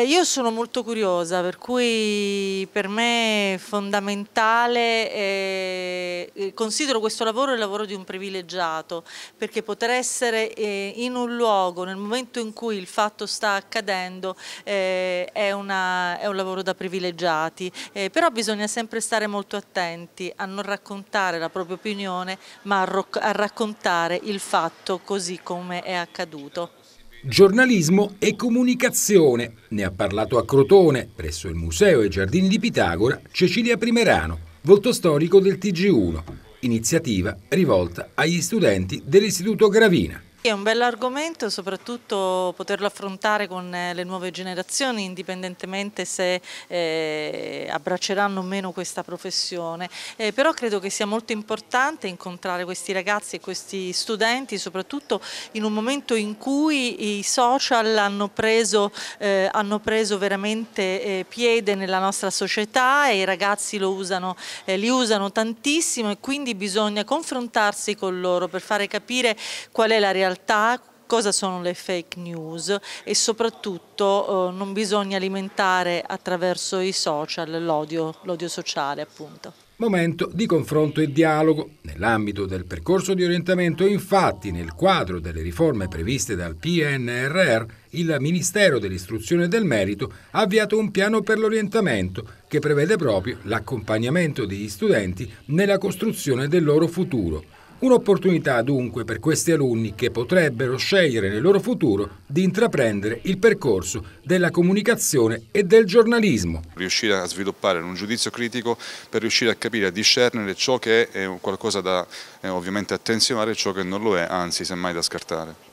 Eh, io sono molto curiosa, per cui per me è fondamentale, eh, eh, considero questo lavoro il lavoro di un privilegiato, perché poter essere eh, in un luogo nel momento in cui il fatto sta accadendo eh, è, una, è, un lavoro da privilegiati, eh, però bisogna sempre stare molto attenti a non raccontare la propria opinione, ma a, a raccontare il fatto così come è accaduto. Giornalismo e comunicazione. Ne ha parlato a Crotone, presso il Museo e Giardini di Pitagora, Cecilia Primerano, volto storico del TG1, iniziativa rivolta agli studenti dell'Istituto Gravina. È un bell'argomento, soprattutto poterlo affrontare con eh, le nuove generazioni, indipendentemente se eh, abbracceranno o meno questa professione. Eh, però credo che sia molto importante incontrare questi ragazzi e questi studenti, soprattutto in un momento in cui i social hanno preso, eh, hanno preso veramente eh, piede nella nostra società e i ragazzi usano, eh, li usano tantissimo e quindi bisogna confrontarsi con loro per fare capire qual è la realtà realtà cosa sono le fake news e soprattutto eh, non bisogna alimentare attraverso i social l'odio, l'odio sociale appunto. Momento di confronto e dialogo. Nell'ambito del percorso di orientamento, infatti, nel quadro delle riforme previste dal PNRR, il Ministero dell'Istruzione e del Merito ha avviato un piano per l'orientamento che prevede proprio l'accompagnamento degli studenti nella costruzione del loro futuro Un'opportunità dunque per questi alunni che potrebbero scegliere nel loro futuro di intraprendere il percorso della comunicazione e del giornalismo. Riuscire a sviluppare un giudizio critico per riuscire a capire, a discernere ciò che è qualcosa da eh, ovviamente attenzionare e ciò che non lo è, anzi semmai da scartare.